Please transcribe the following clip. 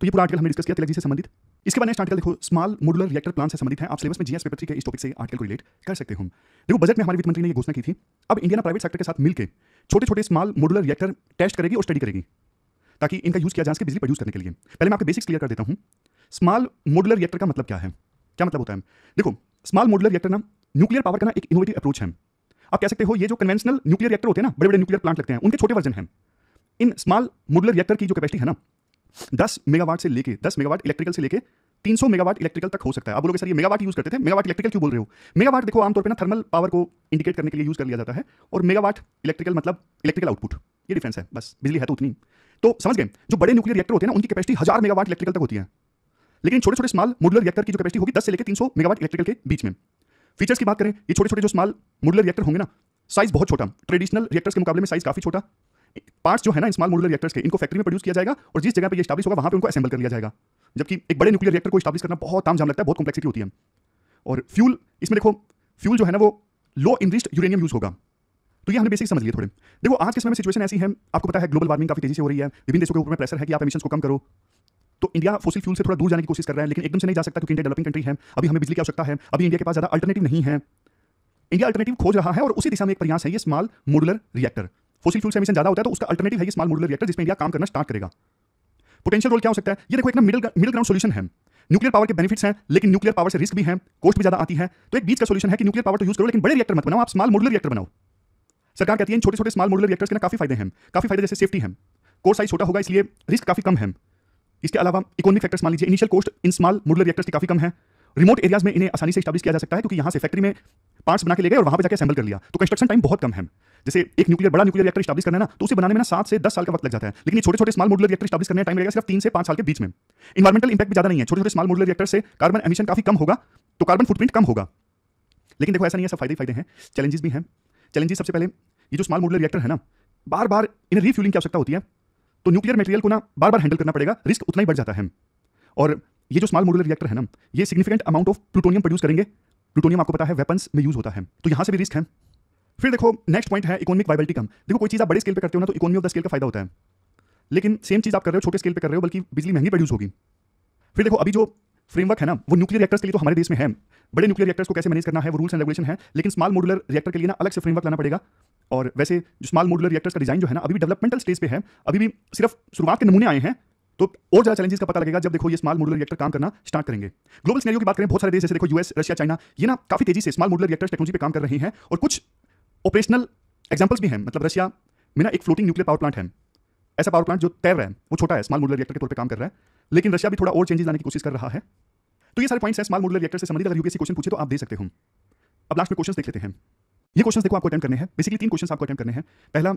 तो ये पूरा आर्टिकल हमने डिस्कस किया तिलक से संबंधित इसके बाद नेक्स्ट आर्टिकल देखो स्मॉल मॉडुलर रिएक्टर प्लांट से संबंधित है आप सिलेबस में जीएस पेपर थ्री के इस टॉपिक से आर्टिकल को रिलेट कर सकते हो देखो बजट में हमारे वित्त मंत्री ने यह घोषणा की थी अब इंडिया प्राइवेट सेक्टर के साथ मिलकर छोटे छोटे स्मॉल मॉडुलर रिएक्टर टेस्ट करेगी और स्टडी करेगी ताकि इनका यूज किया जा सके बिजली प्रोड्यूस करने के लिए पहले मैं आपको बेसिक्स क्लियर कर देता हूँ स्मॉल मॉडुलर रिएक्टर का मतलब क्या है क्या मतलब होता है देखो स्मॉल मॉडुलर रिएक्टर ना न्यूक्लियर पावर का ना एक इनोवेटिव अप्रोच है आप कह सकते हो ये जो कन्वेंशनल न्यूक्लियर रिएक्टर होते हैं ना बड़े बड़े न्यूक्लियर प्लांट लगते हैं उनके छोटे वर्जन हैं इन स्मॉल मॉडुलर रिएक्टर की जो कैपेसिटी है ना दस मेगावाट से लेके दस मेगावाट इलेक्ट्रिकल से लेके 300 मेगावाट इलेक्ट्रिकल तक हो सकता है आप बोलोगे सर ये मेगावाट यूज करते थे मेगावाट इलेक्ट्रिकल क्यों बोल रहे हो मेगावाट देखो आमतौर पे ना थर्मल पावर को इंडिकेट करने के लिए यूज कर लिया जाता है और मेगावाट इलेक्ट्रिकल मतलब इलेक्ट्रिकल आउटपुट ये डिफरेंस है बस बिजली है तो उतनी तो समझ गए जो बड़े न्यूक्लियर रिएक्टर होते हैं ना उनकी कैपेसिटी हजार मेगावाट इलेक्ट्रिकल तक होती है लेकिन छोटे छोटे स्माल मॉडुलर रिएक्टर की जो कैपेसिटी होगी दस से लेकर तीन मेगावाट इलेक्ट्रिकल के बीच में फीचर्स की बात करें ये छोटे छोटे जो स्माल मॉडुलर रिएक्टर होंगे ना साइज बहुत छोटा ट्रेडिशनल रिएक्टर्स के मुकाबले में साइज काफी छोटा पार्ट्स जो है ना स्मॉल मॉडुलर रिएक्टर्स के इनको फैक्ट्री में प्रोड्यूस किया जाएगा और जिस जगह पर स्टाब्लिश होगा वहाँ पर उनको असेंबल कर लिया जाएगा जबकि एक बड़े न्यूक्लियर रिएक्टर को स्टाब्लिश करना बहुत ताम जाम लगता है बहुत कॉम्प्लेक्सिटी होती है और फ्यूल इसमें देखो फ्यूल जो है ना वो लो इनरिस्ट यूरेनियम यूज होगा तो ये हमने बेसिक समझ लिए थोड़े देखो आज के समय में सिचुएशन ऐसी है आपको पता है ग्लोबल वार्मिंग काफी तेजी से हो रही है विभिन्न देशों के ऊपर प्रेशर है कि आप एमिशन को कम करो तो इंडिया फोसिल फ्यूल से थोड़ा दूर जाने की कोशिश कर रहा है लेकिन एकदम से नहीं जा सकता क्योंकि इंडिया डेवलपिंग कंट्री है अभी हमें बिजली की आवश्यकता है अभी इंडिया के पास ज्यादा अल्टरनेटिव नहीं है इंडिया अल्टरनेटिव खोज रहा है और उसी दिशा में एक प्रयास है ये small modular reactor fossil fuel से एमिशन ज्यादा होता है तो उसका अल्टरनेटिव है ये स्मॉल मॉडुलर रिएक्टर जिसमें इंडिया काम करना स्टार्ट करेगा पोटेंशियल रोल क्या हो सकता है ये देखो एक ना मिडिल मिडिल ग्राउंड सोल्यूशन है न्यूक्लियर पावर के बेनिफिट्स हैं लेकिन न्यूक्लियर पावर से रिस्क भी है कॉस्ट भी ज्यादा आती है तो एक बीच का सोल्यूशन है कि न्यूक्लियर पावर तो यूज करो लेकिन बड़े रिएक्टर मत बनाओ आप स्मॉल मॉड्यूलर रिएक्टर बनाओ सरकार कहती है छोटे छोटे स्मॉल मॉड्यूलर रिएक्टर्स के ना काफी फायदे हैं काफी फायदे जैसे सेफ्टी है कोर साइज छोटा होगा इसलिए रिस्क काफी कम है इसके अलावा इकोनॉमिक फैक्टर्स मान लीजिए इनिशियल कॉस्ट इन स्मॉल मॉड्यूलर रिएक्टर्स की काफी कम है रिमोट एरियाज में इन्हें आसानी से स्टाब्लिश किया जा सकता है क्योंकि यहाँ से फैक्ट्री में पार्ट्स बना के ले गए और वहां पर जाकर असेंबल कर लिया तो कंस्ट्रक्शन टाइम बहुत कम है जैसे एक न्यूक्लियर बड़ा न्यूक्लियर रिएक्टर स्टाब्लिश करना ना तो उसे बनाने में ना सात से दस साल का वक्त लग जाता है लेकिन छोटे छोटे स्मॉल मॉडल रिएक्टर स्टाब्लिश करने टाइम लगेगा सिर्फ तीन से पांच साल के बीच में इन्वायरमेंटल इंपैक्ट भी ज्यादा नहीं है छोटे छोटे स्मॉल मॉडल रिएक्टर से कार्बन एमिशन काफी कम होगा तो कार्बन फुटप्रिंट कम होगा लेकिन देखो ऐसा नहीं है सब फायदे फायदे हैं चैलेंजेस भी हैं चैलेंजेस सबसे पहले ये जो स्मॉल मॉडल रिएक्टर है ना बार बार इन्हें रीफ्यूलिंग की आवश्यकता होती है तो न्यूक्लियर मटेरियल को ना बार बार हैंडल करना पड़ेगा रिस्क उतना ही बढ़ जाता है और ये जो स्मॉल मॉडल रिएक्टर है ना ये significant amount of plutonium produce करेंगे प्लूटोनियम आपको पता है वेपन्स में यूज होता है तो यहाँ से भी रिस्क है फिर देखो नेक्स्ट पॉइंट है इकोनॉमिक वाइबिलिटी कम देखो कोई चीज़ आप बड़े स्केल पर करते हो ना तो इकोनॉमी ऑफ द स्केल का फायदा होता है लेकिन सेम चीज़ आप कर रहे हो छोटे स्केल पर कर रहे हो बल्कि बिजली महंगी प्रोड्यूस होगी फिर देखो अभी जो फ्रेमवर्क है ना वो न्यूक्लियर रिएक्टर्स के लिए तो हमारे देश में है बड़े न्यूक्लियर रिएक्टर्स को कैसे मैनेज करना है वो रूल्स एंड रेगुलेशन है लेकिन स्माल मॉडुलर रिएक्टर के लिए ना अलग से फ्रेमवर्क लाना पड़ेगा और वैसे जो स्माल मॉडुलर रिएक्टर्स का डिजाइन जो है ना अभी डेवलपमेंटल स्टेज पे है अभी भी सिर्फ शुरुआत के नमूने आए हैं तो और ज्यादा चैलेंजेस का पता लगेगा जब देखो ये स्माल मॉडुलर रिएक्टर काम करना स्टार्ट करेंगे ग्लोबल स्नैरियो की बात करें बहुत सारे देश जैसे देखो यूएस रशिया चाइना ये ना काफी तेजी से स्माल मॉडुलर रिएक्टर टेक्नोलॉजी पे काम कर रहे हैं और कुछ ऑपरेशनल एग्जाम्पल्स भी हैं मतलब रशिया में ना एक फ्लोटिंग न्यूक्लियर पावर प्लांट है ऐसा पावर प्लांट जो तैर रहा है वो छोटा है स्माल मॉडुलर रिएक्टर के तौर पर काम कर रहा है लेकिन रशिया भी थोड़ा और चेंजेस लाने की कोशिश कर रहा है तो ये सारे पॉइंट्स हैं स्माल मॉडुलर रिएक्टर से संबंधित अगर यूपीएससी क्वेश्चन पूछे तो आप दे सकते हो अब लास्ट में क्वेश्चन देख लेते हैं ये क्वेश्चन देखो आपको अटेंड करने हैं बेसिकली तीन क्वेश्चन आपको अटेंड करने हैं पहला